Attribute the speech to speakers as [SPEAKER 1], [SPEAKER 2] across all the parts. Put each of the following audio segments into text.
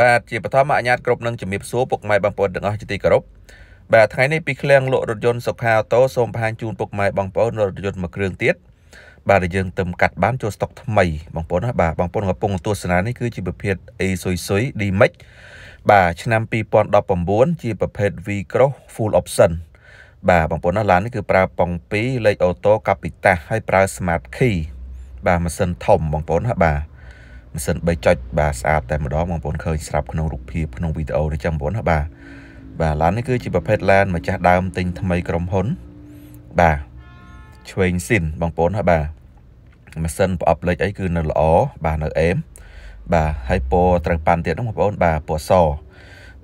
[SPEAKER 1] បាទជាបឋមអញ្ញាតគ្រប់នឹងជំរាបសួរពុកម៉ែបងប្អូនទាំងអស់ជាទីគោរពបាទថ្ងៃនេះពីឃ្លាំងលក់រថយន្តសុខាអូតូសូមបង្ហាញជូនពុកម៉ែបងប្អូនរថយន្តមួយគ្រឿងទៀតបាទដែលយើងទៅកាត់បានចូលស្តុកថ្មីបងប្អូនណាបាទបងប្អូនកំពុងទស្សនានេះគឺជាប្រភេទ A សុយសុយ D Max បាទឆ្នាំ2019ជាប្រភេទ V Cross Full Option បាទបងប្អូនណាឡាននេះគឺប្រើប៉ុង2លេខអូតូកាពីតាសហើយប្រើ Smart Key បាទម៉ាស៊ីនធំបងប្អូនណាបាទម៉ាស៊ីន3ចុចបាទស្អាតតែម្ដងបងប្អូនឃើញស្រាប់ក្នុងរូបភាពក្នុងវីដេអូនេះចឹងបងប្អូនបាទបាទឡាននេះគឺ ជាប្រភេទឡានម្ចាស់ដើមទិញថ្មីក្រុមហ៊ុនបាទឆ្វេងស៊ីនបងប្អូនហើយបាទម៉ាស៊ីនប្រអប់លេខអីគឺនៅល្អបាទនៅអេមបាទហើយពណ៌ត្រូវប៉ាន់ទៀតហ្នឹងបងប្អូនបាទពណ៌ស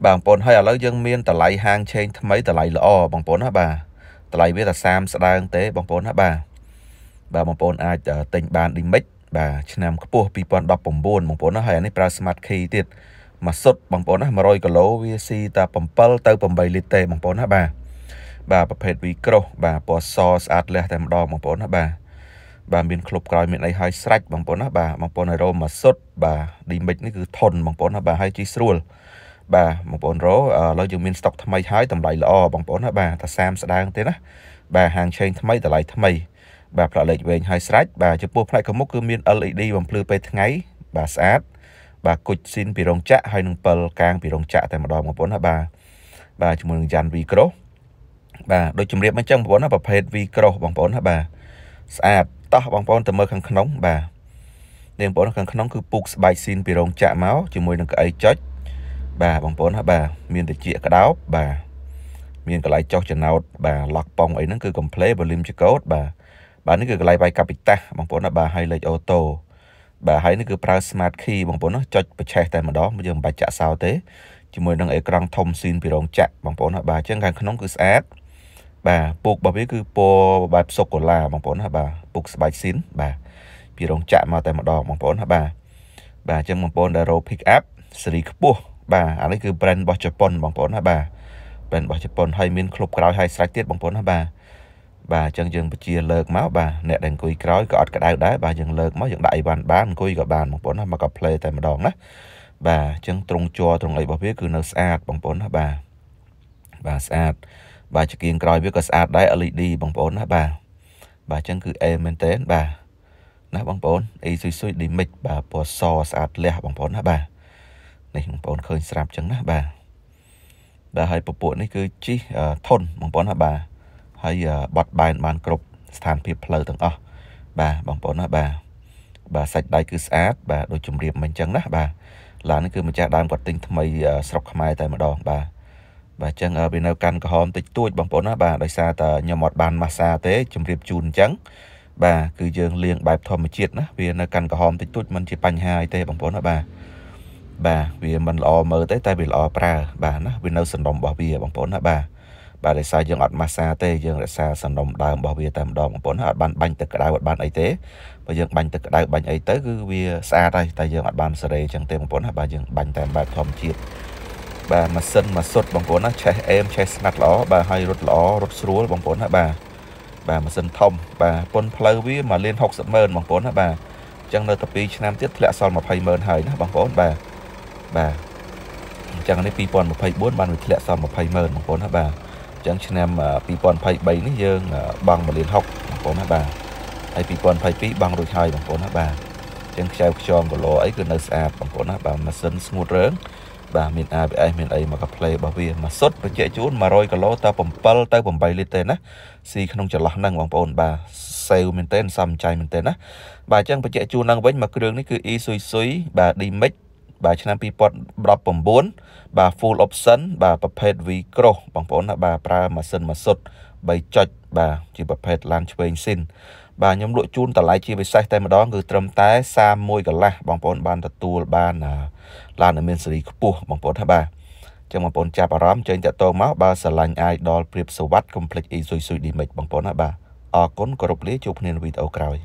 [SPEAKER 1] បាទបងប្អូនហើយឥឡូវយើងមានតម្លៃហាងឆេងថ្មីតម្លៃល្អបងប្អូនណាបាទតម្លៃវាតែ30ស្ដើងទេបងប្អូនណាបាទបាទបងប្អូនអាចទិញបានឌីមិចបាទឆ្នាំខ្ពស់2019បងប្អូនណាហើយអានេះប្រើ smart key ទៀតមួយសុទ្ធបងប្អូនណា100គីឡូវាស៊ីតែ7ទៅ8លីត្រទេបងប្អូនណាបាទបាទប្រភេទវីក្រុសបាទពណ៌សស្អាតលះតែម្ដងបងប្អូនណាបាទបាទមានក្លុបក្រោយមានអីហើយស្រាច់បងប្អូនណាបាទបងប្អូនរ៉ូមួយសុទ្ធបាទឌីមិចនេះគឺធន់បងប្អូនណាបាទហើយជីស្រួលបាទបងប្អូនរ៉ូឥឡូវយើងមានស្តុកថ្មីហើយតម្លៃល្អបងប្អូនណាបាទតែ30ស្ដាងទេណាបាទហាងឆេងថ្មីតម្លៃថ្មីបាទផ្លាក់លេខវែងហើយស្រាច់បាទចំពោះផ្នែកខាងមុខគឺមាន LED បំភ្លឺពេលថ្ងៃបាទស្អាតបាទគុជស៊ីនពីរោងចក្រហើយនឹងពិលកាងពីរោងចក្រតែម្ដងបងប្អូនណាបាទបាទជាមួយនឹងយ៉ាន់ V Cross បាទដូចជំរាបអញ្ចឹងបងប្អូនណាប្រភេទ V Cross បងប្អូនណាបាទស្អាតតោះបងប្អូនទៅមើលខាងក្នុងបាទនេះបងប្អូនខាងក្នុងគឺពូកស្បែកស៊ីនពីរោងចក្រមកជាមួយនឹងកៅអីចុចបាទបងប្អូនណាបាទមានតិចក្តោបបាទមានកន្លែងចោះចំណោតបាទ lock ប៉ងអីហ្នឹងគឺ complete volume ចកោតបាទបាទនេះគឺកន្លែងបាយកាពីតាសបងប្អូនណាបាទហើយលេខអូតូបាទហើយនេះគឺប្រើ smart key បងប្អូនណាចុចបិឆេះតែម្ដងយើងមិនបាច់ចាក់សោទេជាមួយនឹងអេក្រង់ធំស៊ីនពីរងចាក់បងប្អូនណាបាទអញ្ចឹងខាងក្នុងគឺស្អាតបាទពុករបស់វាគឺពណ៌បែបសូកូឡាបងប្អូនណាបាទពុកស្បែកស៊ីនបាទពីរងចាក់មកតែម្ដងបងប្អូនណាបាទបាទអញ្ចឹងបងប្អូនដែលរោ pick up សេរីខ្ពស់បាទអានេះគឺ brand របស់ជប៉ុនបងប្អូនណាបាទ brand របស់ជប៉ុនហើយមាន club ក្រោយហើយស្រេចទៀតបងប្អូនណាបាទបាទអញ្ចឹងយើងបញ្ជាលើកមកបាទអ្នកដែលអង្គុយក្រោយក៏អត់ក្តៅដែរបាទយើងលើកមកយើងដាក់អីវ៉ាន់បានអង្គុយក៏បានបងប្អូនណាមកកាផ្លេតែម្ដងណាបាទអញ្ចឹងត្រង់ជ័រត្រង់អីរបស់វាគឺនៅស្អាតបងប្អូនណាបាទបាទស្អាតបាទចង្កៀងក្រោយវាក៏ស្អាតដែរ LED បងប្អូនណាបាទបាទអញ្ចឹងគឺអេមែនតើបាទណាបងប្អូនអីស៊ុយស៊ុយឌីមិចបាទពណ៌សស្អាតលះបងប្អូនណាបាទនេះបងប្អូនឃើញស្រាប់អញ្ចឹងណាបាទបាទហើយពពួកនេះគឺជីថុនបងប្អូនណាបាទហើយបត់បែនបានគ្រប់ស្ថានភាពផ្លូវទាំងអស់បាទបងប្អូនណាបាទបាទសាច់ដៃគឺស្អាតបាទដូចជំរាបមិញអញ្ចឹងណាបាទឡាននេះគឺម្ចាស់ដើមគាត់ទិញថ្មីស្រុកខ្មែរតែម្ដងបាទបាទអញ្ចឹងវានៅកាន់ក្រហមតិចតួចបងប្អូនណាបាទដោយសារតែខ្ញុំអត់បានម៉ាស្សាទេជំរាបជូនអញ្ចឹងបាទគឺយើងលាងបែបធម្មជាតិណាវានៅកាន់ក្រហមតិចតួចมันជាបញ្ហាអីទេបងប្អូនណាបាទបាទវាមិនល្អមើលទេតែវាល្អប្រើបាទណាវានៅសំណុំរបស់វាបងប្អូនណាបាទបាទដោយសារយើងអត់ម៉ាសាទេយើងរក្សាសំណុំដើមរបស់វាតែម្ដងបងប្អូនហើយអត់បានបាញ់ទឹកក្តៅអត់បានអីទេបើយើងបាញ់ទឹកក្តៅបាញ់អីទៅគឺវាស្អាតហើយតែយើងអត់បានសេរីអញ្ចឹងទេបងប្អូនហើយបាទយើងបាញ់តាមបែបធម្មជាតិបាទម៉ាស៊ីនម៉ាសុតបងប្អូនណាឆេះអេមឆេះស្ងាត់ល្អបាទហើយរត់ល្អរត់ស្រួលបងប្អូនណាបាទបាទម៉ាស៊ីនធំបាទប៉ុនផ្លូវវា1លាន60ម៉ឺនបងប្អូនណាបាទអញ្ចឹងនៅតែ2ឆ្នាំទៀតធ្លាក់សល់20ម៉ឺនហើយណាបងប្អូនបាទបាទអញ្ចឹងនេះ2024បានវាធ្លាក់សល់20ម៉ឺនបងប្អូនណាបាទចឹងឆ្នាំ2023នេះយើងបង់1លាន60បងប្អូនណាបាទហើយ2022បង់រួចហើយបងប្អូនណាបាទចឹងខ្ចៅខ្ចងកឡអីគឺនៅស្អាតបងប្អូនណាបាទម៉ាស៊ីនស្ងួតរើងបាទមាន ABS មានអីមកកាផ្លេរបស់វាមកសុទ្ធបញ្ជាក់ជូន100គីឡូតើ7ទៅ8លីត្រទេណាស៊ីក្នុងចន្លោះហ្នឹងបងប្អូន បាទសេវមែនទេសំចៃមែនទេណាបាទអញ្ចឹងបញ្ជាក់ជូនឡើងវិញមកគ្រឿងនេះគឺ Isuzu បាទ Dimix បាទឆ្នាំ2019បាទ full option បាទប្រភេទ V cross បងប្អូនណាបាទប្រើម៉ាស៊ីនម៉ាសុត3ចុចបាទជាប្រភេទឡានឆ្វេងស៊ីនបាទខ្ញុំលក់ជូនតម្លៃជាពិសេសតែម្ដងគឺត្រឹមតែ31កន្លះបងប្អូនបានទទួល បានឡានដែលមានសេរីខ្ពស់បងប្អូនថាបាទចឹងបងប្អូនចាប់អារម្មណ៍ចេញតាក់ទងមកបើស្រឡាញ់អាចដល់ព្រៀបសវັດកុំភ្លេចអ៊ីស៊ុយស៊ុយឌីមិចបងប្អូនណាបាទអរគុណគោរពលាជួបគ្នានៅវីដេអូក្រោយ